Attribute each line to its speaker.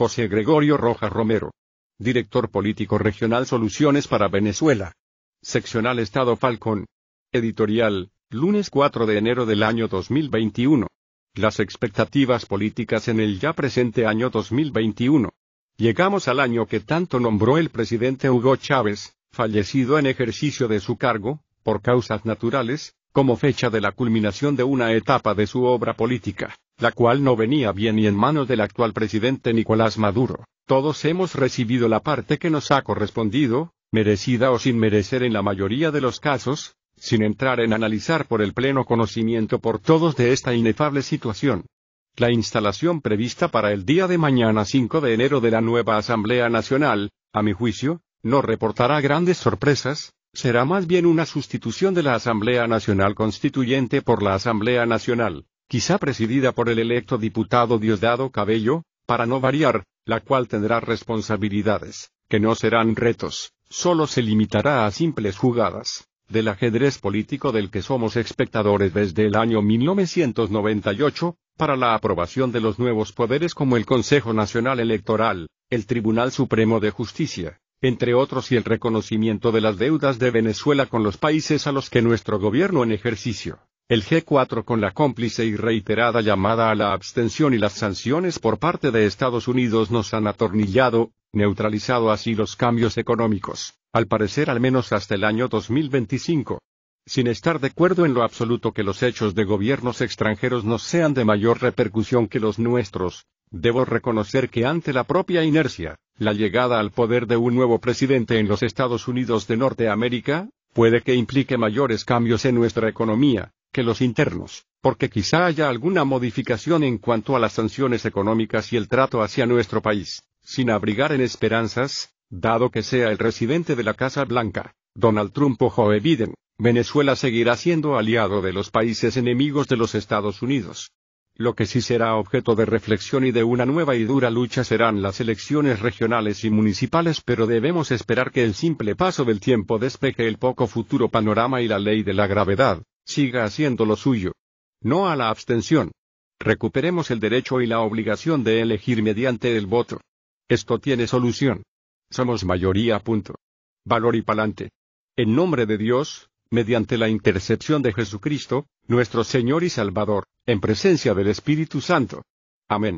Speaker 1: José Gregorio Rojas Romero. Director Político Regional Soluciones para Venezuela. Seccional Estado Falcón. Editorial, lunes 4 de enero del año 2021. Las expectativas políticas en el ya presente año 2021. Llegamos al año que tanto nombró el presidente Hugo Chávez, fallecido en ejercicio de su cargo, por causas naturales, como fecha de la culminación de una etapa de su obra política la cual no venía bien ni en manos del actual presidente Nicolás Maduro. Todos hemos recibido la parte que nos ha correspondido, merecida o sin merecer en la mayoría de los casos, sin entrar en analizar por el pleno conocimiento por todos de esta inefable situación. La instalación prevista para el día de mañana 5 de enero de la nueva Asamblea Nacional, a mi juicio, no reportará grandes sorpresas, será más bien una sustitución de la Asamblea Nacional Constituyente por la Asamblea Nacional quizá presidida por el electo diputado Diosdado Cabello, para no variar, la cual tendrá responsabilidades, que no serán retos, solo se limitará a simples jugadas, del ajedrez político del que somos espectadores desde el año 1998, para la aprobación de los nuevos poderes como el Consejo Nacional Electoral, el Tribunal Supremo de Justicia, entre otros y el reconocimiento de las deudas de Venezuela con los países a los que nuestro gobierno en ejercicio el G4 con la cómplice y reiterada llamada a la abstención y las sanciones por parte de Estados Unidos nos han atornillado, neutralizado así los cambios económicos, al parecer al menos hasta el año 2025. Sin estar de acuerdo en lo absoluto que los hechos de gobiernos extranjeros no sean de mayor repercusión que los nuestros, debo reconocer que ante la propia inercia, la llegada al poder de un nuevo presidente en los Estados Unidos de Norteamérica, puede que implique mayores cambios en nuestra economía, que los internos, porque quizá haya alguna modificación en cuanto a las sanciones económicas y el trato hacia nuestro país, sin abrigar en esperanzas, dado que sea el residente de la Casa Blanca, Donald Trump o Joe Biden, Venezuela seguirá siendo aliado de los países enemigos de los Estados Unidos. Lo que sí será objeto de reflexión y de una nueva y dura lucha serán las elecciones regionales y municipales, pero debemos esperar que el simple paso del tiempo despeje el poco futuro panorama y la ley de la gravedad, siga haciendo lo suyo. No a la abstención. Recuperemos el derecho y la obligación de elegir mediante el voto. Esto tiene solución. Somos mayoría. Punto. Valor y palante. En nombre de Dios, mediante la intercepción de Jesucristo, nuestro Señor y Salvador, en presencia del Espíritu Santo. Amén.